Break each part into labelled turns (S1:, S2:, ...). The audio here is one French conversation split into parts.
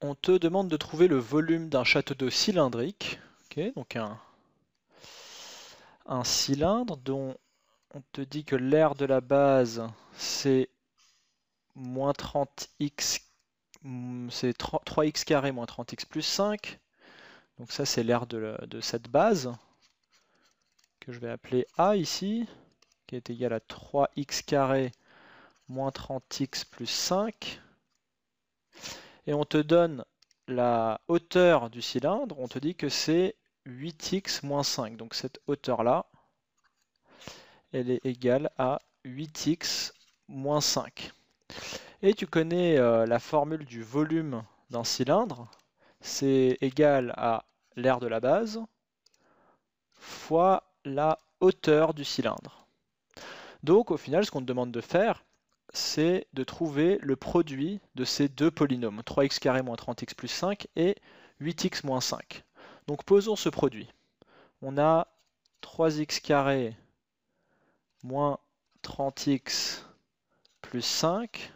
S1: on te demande de trouver le volume d'un château d'eau cylindrique, donc un, un cylindre dont on te dit que l'air de la base c'est moins 30x, c'est 3x carré moins 30x plus 5, donc ça c'est l'air de, de cette base que je vais appeler A ici, qui est égal à 3x carré moins 30x plus 5 et on te donne la hauteur du cylindre, on te dit que c'est 8x-5. Donc cette hauteur-là, elle est égale à 8x-5. Et tu connais euh, la formule du volume d'un cylindre, c'est égal à l'air de la base fois la hauteur du cylindre. Donc au final, ce qu'on te demande de faire, c'est de trouver le produit de ces deux polynômes, 3x carré moins 30x plus 5 et 8x moins 5. Donc posons ce produit. On a 3x carré moins 30x plus 5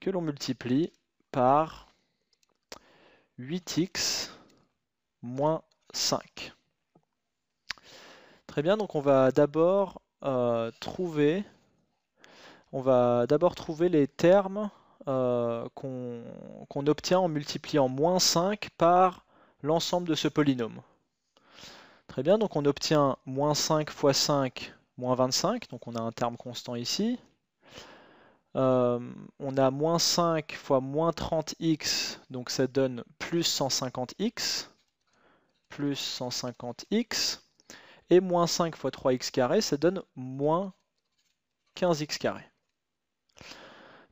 S1: que l'on multiplie par 8x moins 5. Très bien, donc on va d'abord euh, trouver on va d'abord trouver les termes euh, qu'on obtient en multipliant moins 5 par l'ensemble de ce polynôme. Très bien, donc on obtient moins 5 fois 5, moins 25, donc on a un terme constant ici. Euh, on a moins 5 fois moins 30x, donc ça donne plus 150x, plus 150x, et moins 5 fois 3x carré, ça donne moins 15x carré.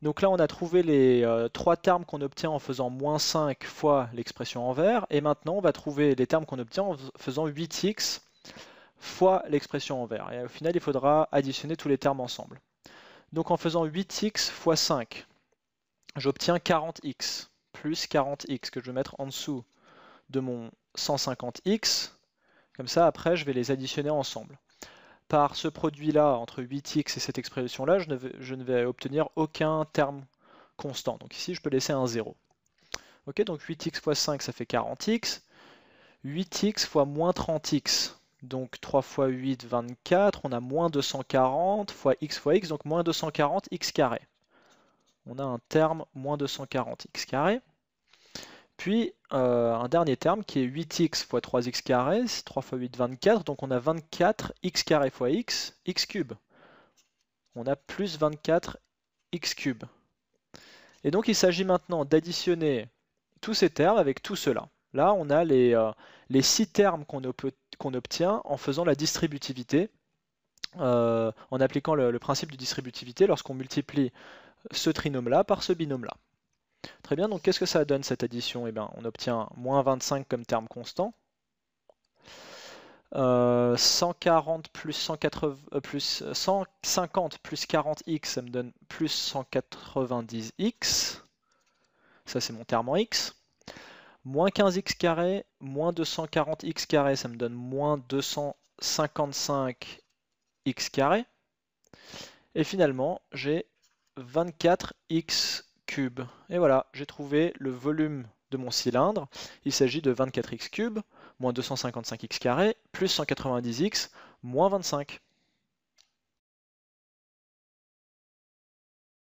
S1: Donc là, on a trouvé les euh, trois termes qu'on obtient en faisant moins 5 fois l'expression en vert. Et maintenant, on va trouver les termes qu'on obtient en faisant 8x fois l'expression en vert. Et au final, il faudra additionner tous les termes ensemble. Donc en faisant 8x fois 5, j'obtiens 40x plus 40x que je vais mettre en dessous de mon 150x. Comme ça, après, je vais les additionner ensemble par ce produit-là, entre 8x et cette expression-là, je, je, ne vais obtenir aucun terme constant. Donc ici, je peux laisser un 0. Ok, donc 8x fois 5, ça fait 40x. 8x fois moins 30x, donc 3 fois 8, 24. On a moins 240 fois x fois x, donc moins 240 x carré. On a un terme moins 240 x carré puis euh, un dernier terme qui est 8x fois 3x carré, 3 fois 8, 24, donc on a 24x carré fois x, x cube. On a plus 24x cube. Et donc il s'agit maintenant d'additionner tous ces termes avec tout cela. Là, on a les, euh, six termes qu'on obtient en faisant la distributivité, euh, en appliquant le, principe de distributivité lorsqu'on multiplie ce trinôme-là par ce binôme-là. Très bien, donc qu'est-ce que ça donne cette addition eh bien, On obtient moins 25 comme terme constant. 140 euh, plus, 180, 150 euh, plus 40x, ça me donne plus 190x. Ça, c'est mon terme en x. Moins 15x moins 240x ça me donne moins 255x Et finalement, j'ai 24x cube. Et voilà, j'ai trouvé le volume de mon cylindre. Il s'agit de 24x cube, moins 255x carré, plus 190x, moins 25.